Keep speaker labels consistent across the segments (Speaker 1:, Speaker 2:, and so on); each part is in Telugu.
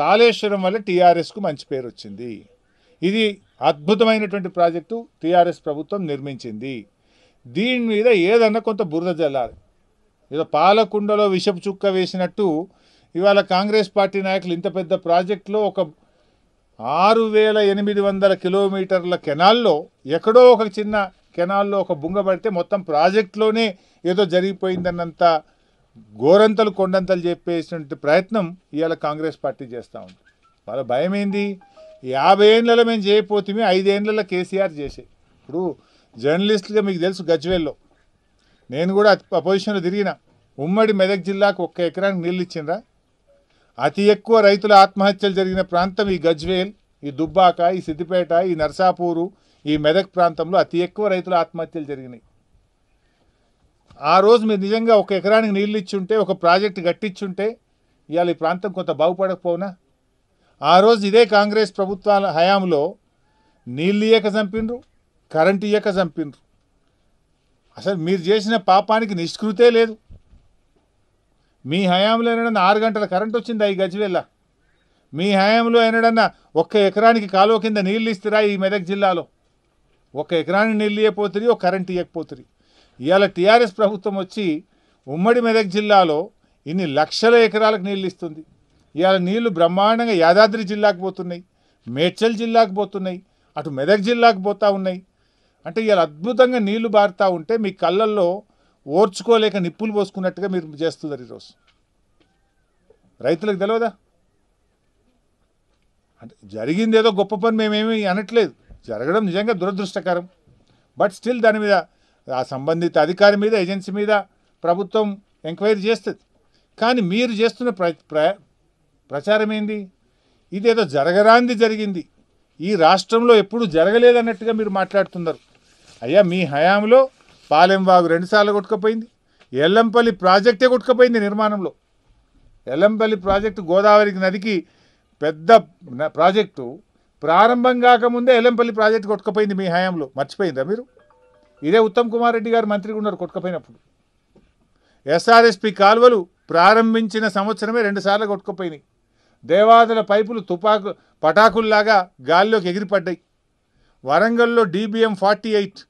Speaker 1: కాళేశ్వరం వల్ల టీఆర్ఎస్కు మంచి పేరు వచ్చింది ఇది అద్భుతమైనటువంటి ప్రాజెక్టు టీఆర్ఎస్ ప్రభుత్వం నిర్మించింది దీని మీద ఏదన్నా కొంత బురద జల్లాలి ఏదో పాలకుండలో విషపు చుక్క వేసినట్టు ఇవాళ కాంగ్రెస్ పార్టీ నాయకులు ఇంత పెద్ద ప్రాజెక్టులో ఒక ఆరు వేల ఎనిమిది వందల కిలోమీటర్ల కెనాల్లో ఎక్కడో ఒక చిన్న కెనాల్లో ఒక బుంగ పడితే మొత్తం ప్రాజెక్టులోనే ఏదో జరిగిపోయిందన్నంత గోరంతలు కొండంతలు చెప్పేసినటువంటి ప్రయత్నం ఇవాళ కాంగ్రెస్ పార్టీ చేస్తూ ఉంది వాళ్ళ భయం ఏంది యాభై ఏండ్లలో మేము చేయకపోతే ఐదేండ్లలో కేసీఆర్ చేసే ఇప్పుడు జర్నలిస్టులుగా మీకు తెలుసు గజ్వేల్లో నేను కూడా అపోజిషన్లో తిరిగిన ఉమ్మడి మెదక్ జిల్లాకు ఒక్క ఎకరానికి నీళ్ళు ఇచ్చిందా అతి ఎక్కువ రైతుల ఆత్మహత్యలు జరిగిన ప్రాంతం ఈ గజ్వేల్ ఈ దుబ్బాక ఈ సిద్దిపేట ఈ నర్సాపూరు ఈ మెదక్ ప్రాంతంలో అతి ఎక్కువ రైతుల ఆత్మహత్యలు జరిగినాయి ఆ రోజు మీరు నిజంగా ఒక ఎకరానికి నీళ్ళు ఇచ్చుంటే ఒక ప్రాజెక్టు ఉంటే ఇవాళ ఈ ప్రాంతం కొంత బాగుపడకపోనా ఆ రోజు ఇదే కాంగ్రెస్ ప్రభుత్వాల హయాంలో నీళ్ళు ఇయ్యక చంపిండ్రు కరెంటు ఇయ్యక చంపిండ్రు అసలు మీరు చేసిన పాపానికి నిష్కృతే లేదు మీ హయాంలో ఏనాడన్నా ఆరు గంటల కరెంట్ వచ్చింది ఈ గజ్వేల్లా మీ హయాంలో ఏనాడన్నా ఒక్క ఎకరానికి కాలువ కింద నీళ్ళు ఇస్తారా ఈ మెదక్ జిల్లాలో ఒక ఎకరానికి నీళ్ళు ఇవ్వపోతుంది ఒక కరెంట్ ఇవ్వకపోతుంది ఇవాళ టీఆర్ఎస్ ప్రభుత్వం వచ్చి ఉమ్మడి మెదక్ జిల్లాలో ఇన్ని లక్షల ఎకరాలకు నీళ్ళు ఇస్తుంది ఇవాళ నీళ్లు బ్రహ్మాండంగా యాదాద్రి జిల్లాకు పోతున్నాయి మేడ్చల్ జిల్లాకు పోతున్నాయి అటు మెదక్ జిల్లాకు పోతూ ఉన్నాయి అంటే ఇవాళ అద్భుతంగా నీళ్లు బారుతూ ఉంటే మీ కళ్ళల్లో ఓర్చుకోలేక నిప్పులు పోసుకున్నట్టుగా మీరు చేస్తున్నారు ఈరోజు రైతులకు తెలియదా అంటే జరిగింది ఏదో గొప్ప పని మేమేమి అనట్లేదు జరగడం నిజంగా దురదృష్టకరం బట్ స్టిల్ దాని మీద ఆ సంబంధిత అధికారి మీద ఏజెన్సీ మీద ప్రభుత్వం ఎంక్వైరీ చేస్తుంది కానీ మీరు చేస్తున్న ప్ర ప్రచారం ఏంది ఇదేదో జరగరాంది జరిగింది ఈ రాష్ట్రంలో ఎప్పుడు జరగలేదన్నట్టుగా మీరు మాట్లాడుతున్నారు అయ్యా మీ హయాంలో పాలెంవాగు రెండుసార్లు కొట్టుకుపోయింది ఎల్లంపల్లి ప్రాజెక్టే కొట్టుకుపోయింది నిర్మాణంలో ఎల్లంపల్లి ప్రాజెక్టు గోదావరికి నదికి పెద్ద ప్రాజెక్టు ప్రారంభం కాకముందే ఎల్లంపల్లి ప్రాజెక్టు కొట్టుకుపోయింది మీ హయాంలో మర్చిపోయిందా మీరు ఇదే ఉత్తమ్ కుమార్ రెడ్డి గారు మంత్రిగా ఉన్నారు కొట్టుకపోయినప్పుడు ఎస్ఆర్ఎస్పి కాలువలు ప్రారంభించిన సంవత్సరమే రెండుసార్లు కొట్టుకుపోయినాయి దేవాదుల పైపులు తుపాకు పటాకుల్లాగా గాల్లోకి ఎగిరిపడ్డాయి వరంగల్లో డీబీఎం ఫార్టీ ఎయిట్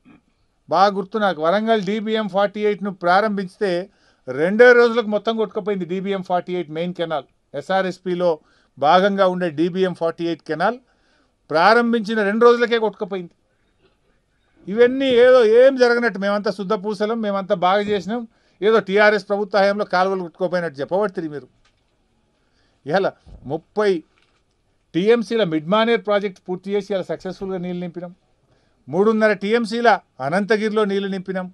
Speaker 1: బాగా గుర్తు నాకు వరంగల్ డీబీఎం ఫార్టీ ఎయిట్ను ప్రారంభిస్తే రెండే రోజులకు మొత్తం కొట్టుకుపోయింది DBM forty eight main canal ఎస్ఆర్ఎస్పిలో భాగంగా ఉండే డీబీఎం ఫార్టీ ఎయిట్ కెనాల్ ప్రారంభించిన రెండు రోజులకే కొట్టుకుపోయింది ఇవన్నీ ఏదో ఏం జరగనట్టు మేమంతా శుద్ధ పూసలం మేమంతా బాగా చేసినాం ఏదో టీఆర్ఎస్ ప్రభుత్వ హయాంలో కాలువలు కుట్టుకోపోయినట్టు చెప్పబడుతుంది మీరు ఇలా ముప్పై టీఎంసీల మిడ్ మానేర్ ప్రాజెక్ట్ పూర్తి చేసి ఇలా సక్సెస్ఫుల్గా నీళ్ళు నింపినాం మూడున్నర టీఎంసీల అనంతగిరిలో నీళ్లు నింపినాం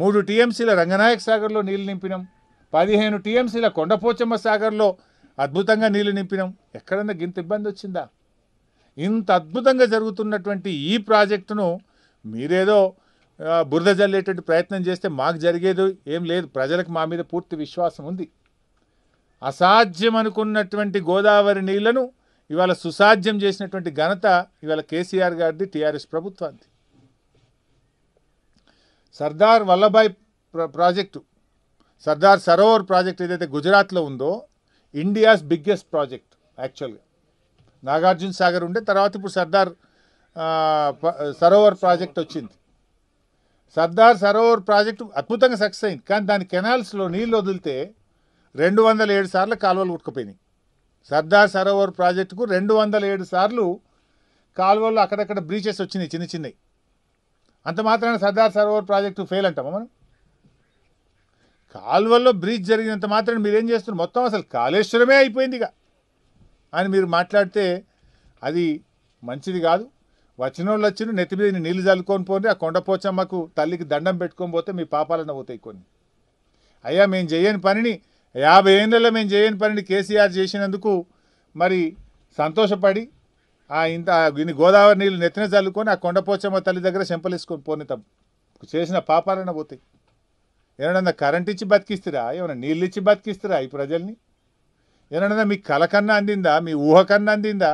Speaker 1: మూడు టీఎంసీల రంగనాయక సాగర్లో నీళ్లు నింపినాం పదిహేను టీఎంసీల కొండపోచమ్మ సాగర్లో అద్భుతంగా నీళ్లు నింపినాం ఎక్కడన్నా గింత ఇబ్బంది వచ్చిందా ఇంత అద్భుతంగా జరుగుతున్నటువంటి ఈ ప్రాజెక్టును మీరేదో బురద జల్లేటువంటి ప్రయత్నం చేస్తే మాకు జరిగేది ఏం లేదు ప్రజలకు మా మీద పూర్తి విశ్వాసం ఉంది అసాధ్యం అనుకున్నటువంటి గోదావరి నీళ్లను ఇవాళ సుసాధ్యం చేసినటువంటి ఘనత ఇవాళ కేసీఆర్ గారిది టీఆర్ఎస్ ప్రభుత్వానికి సర్దార్ వల్లభాయ్ ప్రాజెక్టు సర్దార్ సరోవర్ ప్రాజెక్ట్ ఏదైతే గుజరాత్లో ఉందో ఇండియాస్ బిగ్గెస్ట్ ప్రాజెక్ట్ యాక్చువల్గా నాగార్జున సాగర్ ఉండే తర్వాత ఇప్పుడు సర్దార్ సరోవర్ ప్రాజెక్ట్ వచ్చింది సర్దార్ సరోవర్ ప్రాజెక్టు అద్భుతంగా సక్సెస్ అయింది కానీ దాని కెనాల్స్లో నీళ్ళు వదిలితే రెండు వందల ఏడు సార్లు కాలువలు కొట్టుకుపోయినాయి సర్దార్ సరోవర్ ప్రాజెక్టుకు రెండు వందల ఏడు సార్లు కాలువల్లో అక్కడక్కడ బ్రీచెస్ వచ్చినాయి చిన్న చిన్నవి అంత మాత్రమే సర్దార్ సరోవర్ ప్రాజెక్టు ఫెయిల్ అంటాము మనం కాలువల్లో బ్రీచ్ జరిగినంత మాత్రం మీరేం చేస్తున్నారు మొత్తం అసలు కాళేశ్వరమే అయిపోయింది ఇక అని మీరు మాట్లాడితే అది మంచిది కాదు వచ్చిన వాళ్ళు వచ్చిన నెత్తి మీద నీళ్ళు చల్లుకొని పోని ఆ కొండపోచమ్మకు తల్లికి దండం పెట్టుకొని పోతే మీ పాపాలన్న పోతాయి కొన్ని అయ్యా మేము చేయని పనిని యాభై ఏళ్ళలో మేము చేయని పనిని కేసీఆర్ చేసినందుకు మరి సంతోషపడి ఆ ఇంత ఇన్ని గోదావరి నీళ్ళు నెత్తిన చల్లుకొని ఆ కొండపోచమ్మ తల్లి దగ్గర చెంపలేసుకొని పోనితాం చేసిన పాపాలన్న పోతాయి ఏమన్నా కరెంట్ ఇచ్చి బతికిస్తురా ఏమన్నా నీళ్ళు ఇచ్చి బతికిస్తురా ఈ ప్రజల్ని ఏమన్నా మీ కళ కన్నా అందిందా మీ ఊహ కన్నా అందిందా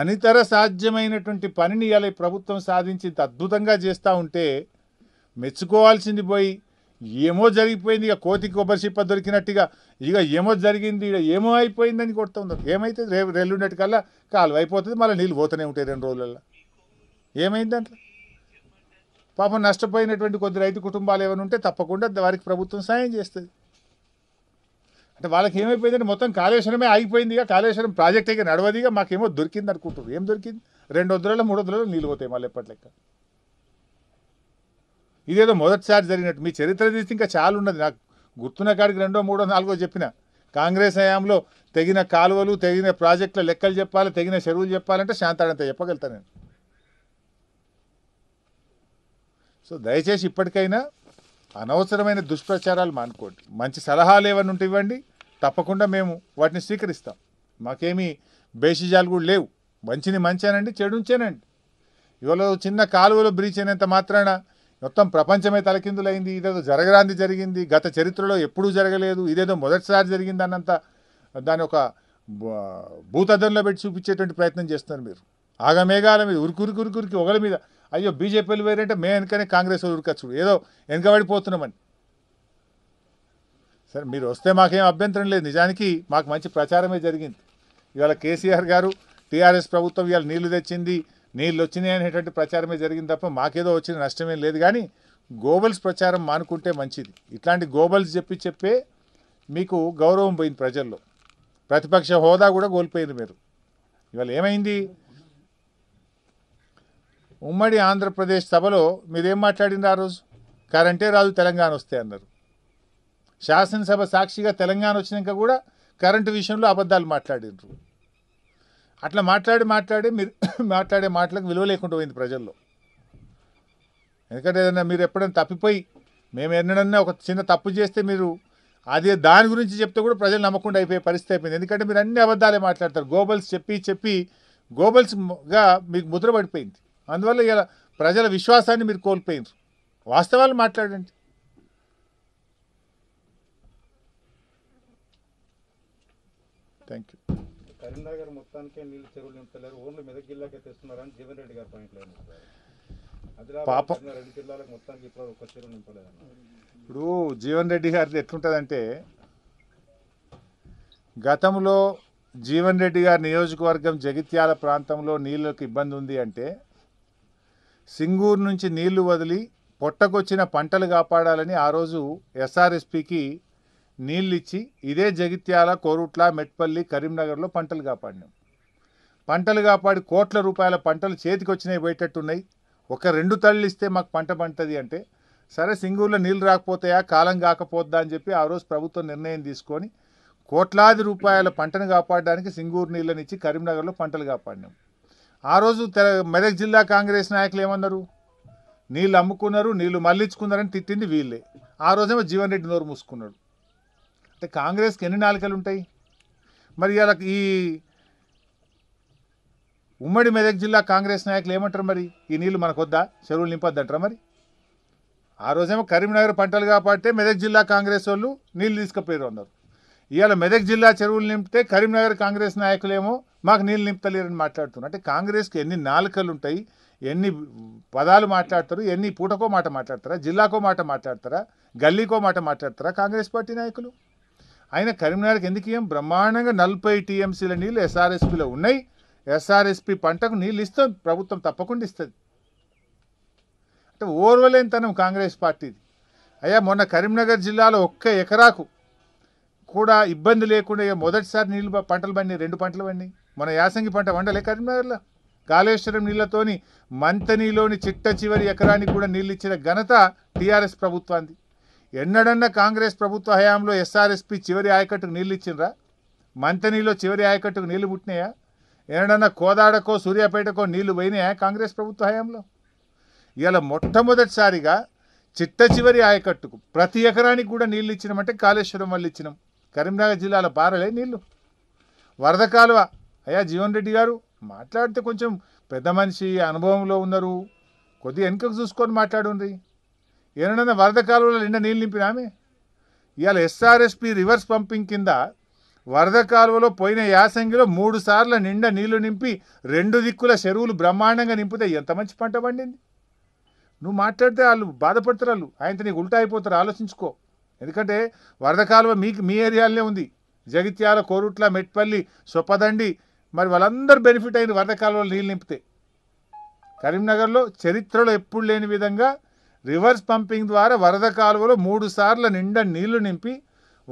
Speaker 1: అనితర సాధ్యమైనటువంటి పనిని ఇలా ప్రభుత్వం సాధించి అద్భుతంగా చేస్తూ ఉంటే మెచ్చుకోవాల్సింది పోయి ఏమో జరిగిపోయింది ఇక కోతి కొబ్బరి చిప్ప దొరికినట్టుగా ఇక ఏమో జరిగింది ఇక ఏమో అయిపోయిందని కొడుతుంది ఏమైతే రే రెల్లుండటి కల్లా కాలువ అయిపోతుంది మళ్ళీ నీళ్ళు పోతూనే ఉంటాయి రెండు రోజులలో ఏమైంది అంట పాపం నష్టపోయినటువంటి కొద్ది రైతు కుటుంబాలు ఏమైనా ఉంటే తప్పకుండా వారికి ప్రభుత్వం సాయం చేస్తుంది అంటే వాళ్ళకి ఏమైపోయిందంటే మొత్తం కాళేశ్వరమే ఆగిపోయింది ఇక కాళేశ్వరం ప్రాజెక్ట్ ఇక నడవది ఇక మాకేమో దొరికింది అనుకుంటారు ఏం దొరికింది రెండు వద్దరలో మూడు వద్దరలో నీళ్ళు పోతాయి మళ్ళీ ఎప్పటి లెక్క ఇదేదో మొదటిసారి జరిగినట్టు మీ చరిత్ర తీస్తే ఇంకా చాలా ఉన్నది నాకు గుర్తున్న కాడికి రెండో మూడో నాలుగో చెప్పిన కాంగ్రెస్ హయాంలో తగిన కాలువలు తగిన ప్రాజెక్టుల లెక్కలు చెప్పాలి తగిన చెరువులు చెప్పాలంటే శాంతాడంతా చెప్పగలుగుతాను నేను సో దయచేసి ఇప్పటికైనా అనవసరమైన దుష్ప్రచారాలు మానుకోండి మంచి సలహాలు ఏమైనా ఉంటే ఇవ్వండి తప్పకుండా మేము వాటిని స్వీకరిస్తాం మాకేమీ బేషిజాలు కూడా లేవు మంచిని చెడు చెడుంచేనండి ఇవాళ చిన్న కాలువలో బ్రీచ్ అయినంత మాత్రాన మొత్తం ప్రపంచమే తలకిందులైంది ఇదేదో జరగరాంది జరిగింది గత చరిత్రలో ఎప్పుడూ జరగలేదు ఇదేదో మొదటిసారి జరిగింది అన్నంత దాని ఒక భూతద్దంలో పెట్టి చూపించేటువంటి ప్రయత్నం చేస్తున్నారు మీరు ఆగమేఘాల మీద ఉరికి ఉరికి ఉరికి ఒకరి మీద అయ్యో బీజేపీలు వేరంటే మే వెనకనే కాంగ్రెస్ ఉరికొచ్చుడు ఏదో వెనుకబడిపోతున్నామని సరే మీరు వస్తే మాకేం అభ్యంతరం లేదు నిజానికి మాకు మంచి ప్రచారమే జరిగింది ఇవాళ కేసీఆర్ గారు టీఆర్ఎస్ ప్రభుత్వం ఇవాళ నీళ్లు తెచ్చింది నీళ్ళు వచ్చినాయి అనేటువంటి ప్రచారమే జరిగింది తప్ప మాకేదో వచ్చిన నష్టమేం లేదు కానీ గోబల్స్ ప్రచారం మానుకుంటే మంచిది ఇట్లాంటి గోబల్స్ చెప్పి చెప్పే మీకు గౌరవం పోయింది ప్రజల్లో ప్రతిపక్ష హోదా కూడా కోల్పోయింది మీరు ఇవాళ ఏమైంది ఉమ్మడి ఆంధ్రప్రదేశ్ సభలో మీరేం మాట్లాడింది ఆ రోజు కరెంటే రాదు తెలంగాణ వస్తే అన్నారు శాసనసభ సాక్షిగా తెలంగాణ వచ్చినాక కూడా కరెంటు విషయంలో అబద్ధాలు మాట్లాడినరు అట్లా మాట్లాడి మాట్లాడి మీరు మాట్లాడే మాటలకు విలువ లేకుండా పోయింది ప్రజల్లో ఎందుకంటే ఏదైనా మీరు ఎప్పుడైనా తప్పిపోయి మేము ఎన్నడన్నా ఒక చిన్న తప్పు చేస్తే మీరు అదే దాని గురించి చెప్తే కూడా ప్రజలు నమ్మకుండా అయిపోయే పరిస్థితి అయిపోయింది ఎందుకంటే మీరు అన్ని అబద్ధాలే మాట్లాడతారు గోబల్స్ చెప్పి చెప్పి గోబల్స్గా మీకు ముద్ర పడిపోయింది అందువల్ల ఇలా ప్రజల విశ్వాసాన్ని మీరు కోల్పోయినారు వాస్తవాలు మాట్లాడండి థ్యాంక్ యూ కరీంనగర్ మొత్తానికే నీళ్ళు చెరువులు నింపలేరు ఓన్లీ మెదక్ జిల్లాకే తెస్తున్నారని జీవన్ రెడ్డి గారు పాయింట్ లేదు పాపం ఇప్పుడు చెరువు ఇప్పుడు జీవన్ రెడ్డి గారిది ఎట్లుంటుందంటే గతంలో జీవన్ రెడ్డి గారి నియోజకవర్గం జగిత్యాల ప్రాంతంలో నీళ్ళకు ఇబ్బంది ఉంది అంటే సింగూరు నుంచి నీళ్లు వదిలి పొట్టకొచ్చిన పంటలు కాపాడాలని ఆ రోజు ఎస్ఆర్ఎస్పికి నీళ్ళిచ్చి ఇదే జగిత్యాల కోరుట్ల మెట్పల్లి కరీంనగర్లో పంటలు కాపాడినాం పంటలు కాపాడి కోట్ల రూపాయల పంటలు చేతికి వచ్చినాయి పోయేటట్టున్నాయి ఒక రెండు తళ్ళు ఇస్తే మాకు పంట పంటది అంటే సరే సింగూరులో నీళ్ళు రాకపోతాయా కాలం కాకపోద్దా అని చెప్పి ఆ రోజు ప్రభుత్వం నిర్ణయం తీసుకొని కోట్లాది రూపాయల పంటను కాపాడడానికి సింగూరు నీళ్ళనిచ్చి కరీంనగర్లో పంటలు కాపాడినాం ఆ రోజు మెదక్ జిల్లా కాంగ్రెస్ నాయకులు ఏమన్నారు నీళ్ళు అమ్ముకున్నారు నీళ్ళు మళ్ళించుకున్నారని తిట్టింది వీళ్ళే ఆ రోజేమో జీవన్ రెడ్డి నోరు మూసుకున్నాడు అంటే కాంగ్రెస్కి ఎన్ని నాలుకలు ఉంటాయి మరి ఇలా ఈ ఉమ్మడి మెదక్ జిల్లా కాంగ్రెస్ నాయకులు ఏమంటారు మరి ఈ మనకు మనకొద్దా చెరువులు నింపొద్దంటారా మరి ఆ రోజేమో కరీంనగర్ పంటలు కాబట్టే మెదక్ జిల్లా కాంగ్రెస్ వాళ్ళు నీళ్ళు తీసుకుపోయారు అన్నారు ఇవాళ మెదక్ జిల్లా చెరువులు నింపితే కరీంనగర్ కాంగ్రెస్ నాయకులేమో మాకు నీళ్ళు నింపలేరని మాట్లాడుతున్నారు అంటే కాంగ్రెస్కి ఎన్ని నాలుకలు ఉంటాయి ఎన్ని పదాలు మాట్లాడతారు ఎన్ని పూటకో మాట మాట్లాడతారా జిల్లాకో మాట మాట్లాడతారా గల్లీకో మాట మాట్లాడతారా కాంగ్రెస్ పార్టీ నాయకులు ఆయన కరీంనగర్కి ఎందుకు ఇవ్వం బ్రహ్మాండంగా నలభై టీఎంసీల నీళ్ళు ఎస్ఆర్ఎస్పిలో ఉన్నాయి ఎస్ఆర్ఎస్పి పంటకు నీళ్ళు ఇస్తాం ప్రభుత్వం తప్పకుండా ఇస్తుంది అంటే ఓర్వలేనితనం కాంగ్రెస్ పార్టీది అయ్యా మొన్న కరీంనగర్ జిల్లాలో ఒక్క ఎకరాకు కూడా ఇబ్బంది లేకుండా మొదటిసారి నీళ్ళు పంటలు పండి రెండు పంటలు పండి మన యాసంగి పంట వండలే కరీంనగర్లో కాళేశ్వరం నీళ్లతోని మంతనీలోని చిట్ట చివరి ఎకరానికి కూడా నీళ్ళు ఇచ్చిన ఘనత టీఆర్ఎస్ ప్రభుత్వానికి ఎన్నడన్నా కాంగ్రెస్ ప్రభుత్వ హయాంలో ఎస్ఆర్ఎస్పి చివరి ఆయకట్టుకు నీళ్ళు ఇచ్చిండ్రా మంతనీలో చివరి ఆయకట్టుకు నీళ్లు పుట్టినాయా ఎన్నడన్నా కోదాడకో సూర్యాపేటకో నీళ్లు పోయినాయా కాంగ్రెస్ ప్రభుత్వ హయాంలో ఇలా మొట్టమొదటిసారిగా చిట్ట చివరి ఆయకట్టుకు ప్రతి ఎకరానికి కూడా నీళ్ళు ఇచ్చినామంటే కాళేశ్వరం వల్ల ఇచ్చినాం కరీంనగర్ జిల్లాల బారలే నీళ్లు వరద కాలువ అయ్యా జీవన్ రెడ్డి గారు మాట్లాడితే కొంచెం పెద్ద మనిషి అనుభవంలో ఉన్నారు కొద్దిగా వెనుకకు చూసుకొని మాట్లాడుండ్రీ ఏనన్నా వరద కాలువలో నిండా నీళ్ళు నింపినామే ఇవాళ ఎస్ఆర్ఎస్పి రివర్స్ పంపింగ్ కింద వరద కాలువలో పోయిన యాసంగిలో మూడు సార్లు నిండా నీళ్లు నింపి రెండు దిక్కుల చెరువులు బ్రహ్మాండంగా నింపితే ఎంత మంచి పంట పండింది నువ్వు మాట్లాడితే వాళ్ళు బాధపడతారు వాళ్ళు ఆయనతో నీకు ఉల్టా అయిపోతారు ఆలోచించుకో ఎందుకంటే వరద కాలువ మీకు మీ ఏరియాలోనే ఉంది జగిత్యాల కోరుట్ల మెట్పల్లి సొప్పదండి మరి వాళ్ళందరూ బెనిఫిట్ అయింది వరద కాలువలో నీళ్ళు నింపితే కరీంనగర్లో చరిత్రలో ఎప్పుడు లేని విధంగా రివర్స్ పంపింగ్ ద్వారా వరద కాలువలో మూడు సార్లు నిండా నీళ్లు నింపి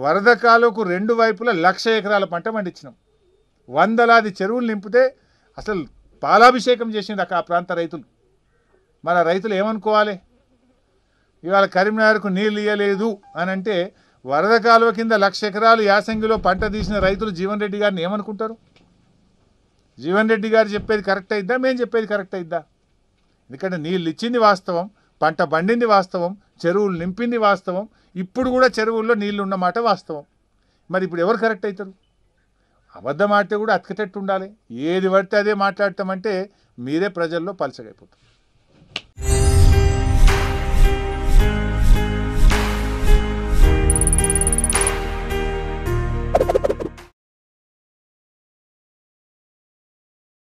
Speaker 1: వరద కాలువకు రెండు వైపులా లక్ష ఎకరాల పంట పండించినాం వందలాది చెరువులు నింపితే అసలు పాలాభిషేకం చేసింది ఆ ప్రాంత రైతులు మన రైతులు ఏమనుకోవాలి ఇవాళ కరీంనగర్కు నీళ్ళు ఇవ్వలేదు అని అంటే వరద కాలువ కింద లక్ష ఎకరాలు యాసంగిలో పంట తీసిన రైతులు జీవన్ రెడ్డి గారిని ఏమనుకుంటారు జీవన్ రెడ్డి గారు చెప్పేది కరెక్ట్ అయిద్దా మేము చెప్పేది కరెక్ట్ అయిద్దా ఎందుకంటే నీళ్ళు ఇచ్చింది వాస్తవం పంట పండింది వాస్తవం చెరువులు నింపింది వాస్తవం ఇప్పుడు కూడా చెరువుల్లో నీళ్లు ఉన్నమాట వాస్తవం మరి ఇప్పుడు ఎవరు కరెక్ట్ అవుతారు అబద్ధం మాట కూడా అతికితట్టు ఉండాలి ఏది పడితే అదే మాట్లాడతామంటే మీరే ప్రజల్లో పలసగైపోతారు